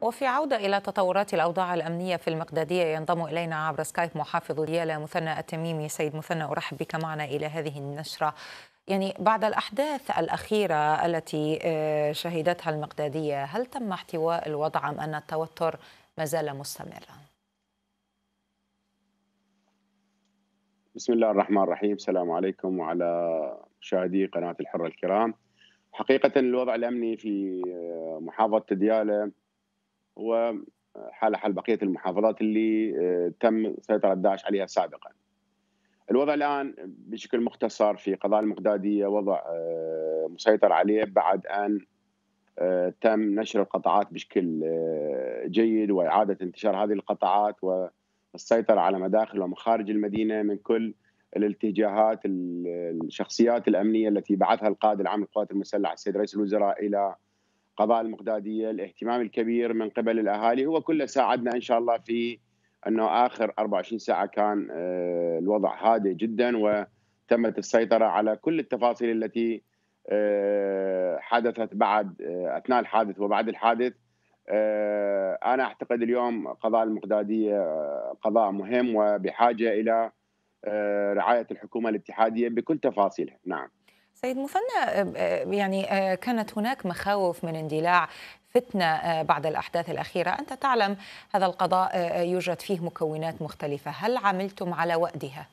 وفي عودة إلى تطورات الأوضاع الأمنية في المقدادية ينضم إلينا عبر سكايب محافظ ديالى مثنى التميمي سيد مثنى أرحب بك معنا إلى هذه النشرة يعني بعد الأحداث الأخيرة التي آه، شهدتها المقدادية هل تم احتواء الوضع أم أن التوتر ما زال مستمرا؟ بسم الله الرحمن الرحيم السلام عليكم وعلى مشاهدي قناة الحرة الكرام حقيقة الوضع الأمني في آه، محافظة ديالى وحال حال بقيه المحافظات اللي آه، تم سيطره داعش عليها سابقا. الوضع الان بشكل مختصر في قضاء المقداديه وضع آه، مسيطر عليه بعد ان آه، تم نشر القطاعات بشكل جيد واعاده انتشار هذه القطاعات والسيطره على مداخل ومخارج المدينه من كل الاتجاهات الشخصيات الامنيه التي بعثها القائد العام للقوات المسلحه السيد رئيس الوزراء الى قضاء المقداديه، الاهتمام الكبير من قبل الاهالي هو كله ساعدنا ان شاء الله في انه اخر 24 ساعه كان آه، الوضع هادئ جدا وتمت السيطره على كل التفاصيل التي آه، حدثت بعد آه، اثناء الحادث وبعد الحادث انا اعتقد اليوم قضاء المقداديه قضاء مهم وبحاجه الى رعايه الحكومه الاتحاديه بكل تفاصيلها نعم سيد مثنى آه، آه، يعني آه، كانت هناك مخاوف من اندلاع فتنة بعد الأحداث الأخيرة أنت تعلم هذا القضاء يوجد فيه مكونات مختلفة هل عملتم على وأدها؟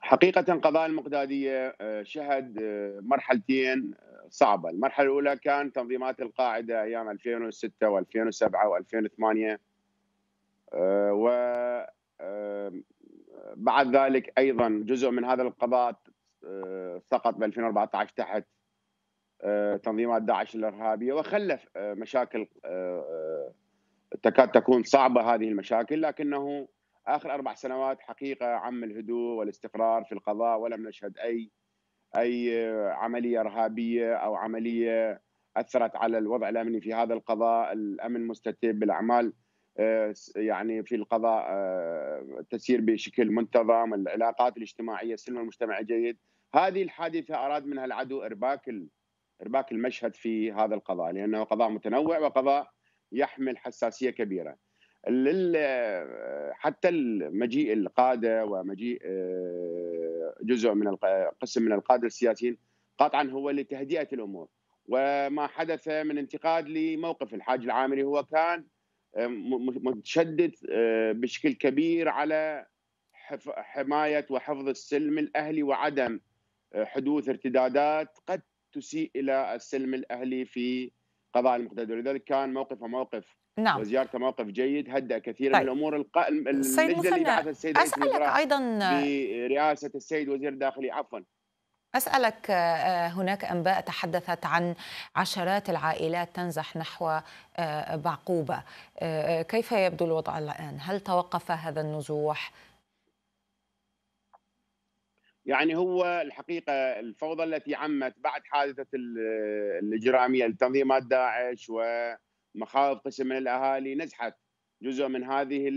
حقيقة قضاء المقدادية شهد مرحلتين صعبة المرحلة الأولى كان تنظيمات القاعدة أيام 2006 و2007 و2008 و بعد ذلك ايضا جزء من هذا القضاء آه، سقط ب 2014 تحت آه، تنظيمات داعش الارهابيه وخلف آه، مشاكل تكاد تكون صعبه هذه المشاكل لكنه اخر اربع سنوات حقيقه عم الهدوء والاستقرار في القضاء ولم نشهد اي اي عمليه ارهابيه او عمليه اثرت على الوضع الامني في هذا القضاء، الامن مستتب، الاعمال آه، يعني في القضاء آه، تسير بشكل منتظم العلاقات الاجتماعيه السلم المجتمعي جيد هذه الحادثه اراد منها العدو ارباك ارباك المشهد في هذا القضاء لانه قضاء متنوع وقضاء يحمل حساسيه كبيره حتى مجيء القاده ومجيء آه، جزء من قسم من القاده السياسيين قطعا هو لتهدئه الامور وما حدث من انتقاد لموقف الحاج العامري هو كان آه، متشدد آه، بشكل كبير على حمايه وحفظ السلم الاهلي وعدم آه، حدوث ارتدادات قد تسيء الى السلم الاهلي في قضاء المقتدر ولذلك كان موقفه موقف نعم وزيارته موقف جيد هدأ كثيرا طيب. من الامور الق... اللجنه اللي بعث السيد اسالك ايضا براسه السيد وزير الداخليه عفوا أسألك آه، آه، هناك أنباء تحدثت عن عشرات العائلات تنزح نحو آه، بعقوبة كيف يبدو الوضع الآن؟ هل توقف هذا النزوح؟ يعني هو الحقيقة الفوضى التي عمت بعد حادثة الإجرامية لتنظيمات داعش ومخاوف قسم من الأهالي نزحت جزء من هذه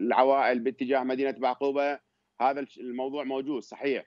العوائل باتجاه مدينة بعقوبة هذا الموضوع موجود صحيح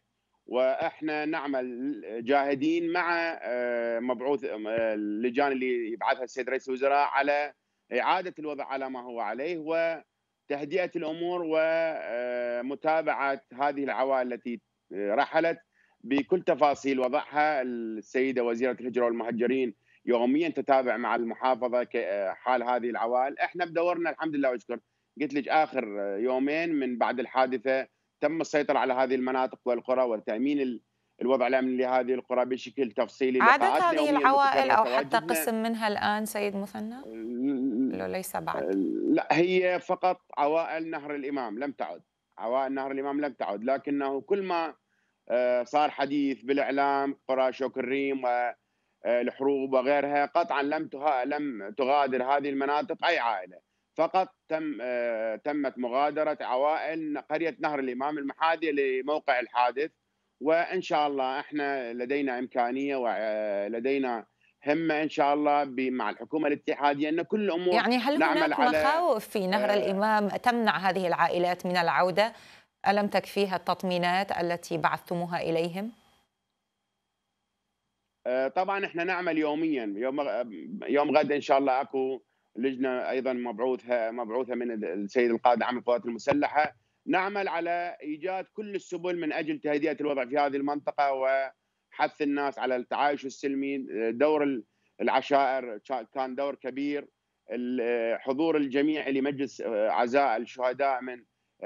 واحنا نعمل جاهدين مع آه، مبعوث اللجان اللي يبعثها السيد رئيس الوزراء على اعاده الوضع على ما هو عليه وتهدئه الامور ومتابعه آه، هذه العوائل التي آه، رحلت بكل تفاصيل وضعها السيده وزيره الهجره والمهجرين يوميا تتابع مع المحافظه حال هذه العوائل، احنا بدورنا الحمد لله واشكر قلت لك اخر يومين من بعد الحادثه تم السيطرة على هذه المناطق والقرى وتأمين الوضع الأمني لهذه القرى بشكل تفصيلي عادت هذه العوائل أو حتى قسم منها الآن سيد مثنى؟ لو ليس بعد لا هي فقط عوائل نهر الإمام لم تعد عوائل نهر الإمام لم تعد لكنه كل ما آه، صار حديث بالإعلام قرى شوك الريم والحروب آه، وغيرها قطعا لم لم تغادر هذه المناطق أي عائلة فقط تم آه، تمت مغادره عوائل قريه نهر الامام المحادي لموقع الحادث وان شاء الله احنا لدينا امكانيه ولدينا آه، همه ان شاء الله مع الحكومه الاتحاديه ان كل الامور يعني هل نعمل هناك مخاوف في نهر آه. الامام تمنع هذه العائلات من العوده؟ الم تكفيها التطمينات التي بعثتموها اليهم؟ طبعا احنا نعمل يوميا يوم يوم غد ان شاء الله اكو لجنه ايضا مبعوثه مبعوثه من السيد القائد العام للقوات المسلحه نعمل على ايجاد كل السبل من اجل تهدئه الوضع في هذه المنطقه وحث الناس على التعايش السلمي دور العشائر كان دور كبير حضور الجميع لمجلس آه، عزاء الشهداء من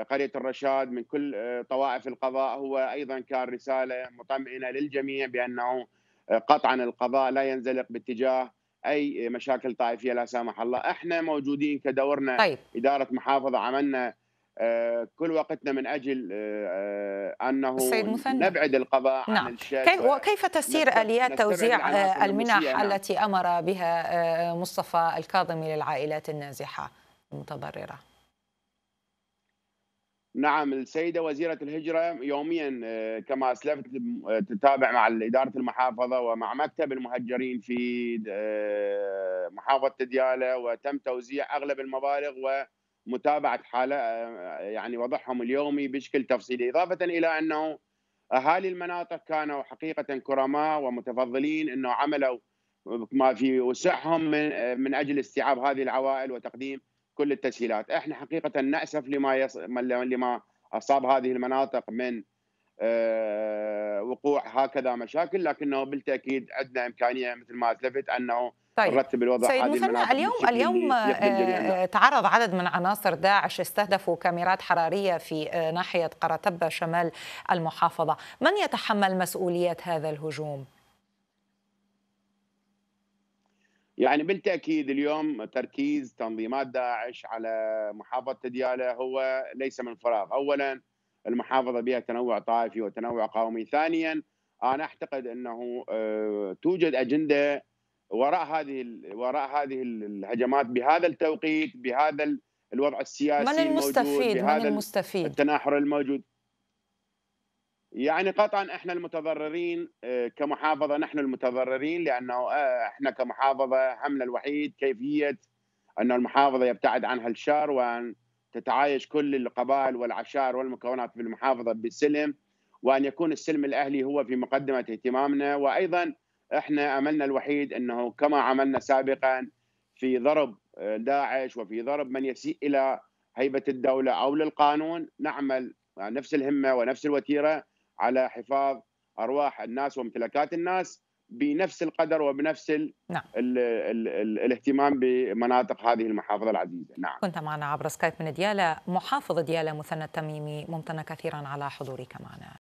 قريه الرشاد من كل آه، طوائف القضاء هو ايضا كان رساله مطمئنه للجميع بانه آه، قطعا القضاء لا ينزلق باتجاه اي مشاكل طائفيه لا سامح الله احنا موجودين كدورنا طيب. اداره محافظه عملنا آه، كل وقتنا من اجل آه، آه، انه نبعد القضاء نعم. عن الشيء وكيف تسير اليات توزيع المنح نعم. التي امر بها مصطفى الكاظمي للعائلات النازحه المتضرره؟ نعم السيده وزيره الهجره يوميا آه، كما اسلفت آه، تتابع مع اداره المحافظه ومع مكتب المهجرين في آه، محافظه دياله وتم توزيع اغلب المبالغ ومتابعه حاله يعني وضعهم اليومي بشكل تفصيلي اضافه الى انه اهالي المناطق كانوا حقيقه كرماء ومتفضلين انه عملوا ما في وسعهم من, من اجل استيعاب هذه العوائل وتقديم كل التسهيلات احنا حقيقه ناسف لما يص... لما اصاب هذه المناطق من آه، وقوع هكذا مشاكل لكنه بالتاكيد عندنا امكانيه مثل ما اسلفت انه طيب. نرتب الوضع سيد مسمى اليوم اليوم آه، تعرض عدد من عناصر داعش استهدفوا كاميرات حراريه في آه، ناحيه قرطبه شمال المحافظه، من يتحمل مسؤوليه هذا الهجوم؟ يعني بالتاكيد اليوم تركيز تنظيمات داعش على محافظه دياله هو ليس من فراغ، اولا المحافظه بها تنوع طائفي وتنوع قومي، ثانيا انا اعتقد انه آه، توجد اجنده وراء هذه وراء هذه الهجمات بهذا التوقيت بهذا الوضع السياسي من المستفيد الموجود بهذا من المستفيد التناحر الموجود يعني قطعا احنا المتضررين آه، كمحافظه نحن المتضررين لانه آه، احنا كمحافظه همنا الوحيد كيفيه ان المحافظه يبتعد عنها الشر وان تتعايش كل القبائل والعشائر والمكونات في المحافظه بسلم وان يكون السلم الاهلي هو في مقدمه اهتمامنا وايضا احنا املنا الوحيد انه كما عملنا سابقا في ضرب آه، داعش وفي ضرب من يسيء الى هيبه الدوله او للقانون نعمل نفس الهمه ونفس الوتيره على حفاظ ارواح الناس وامتلاكات الناس بنفس القدر وبنفس ال نعم. ال ال ال الاهتمام بمناطق هذه المحافظه العزيزه، نعم. كنت معنا عبر سكايب من دياله، محافظ دياله مثنى التميمي ممتنه كثيرا على حضورك معنا.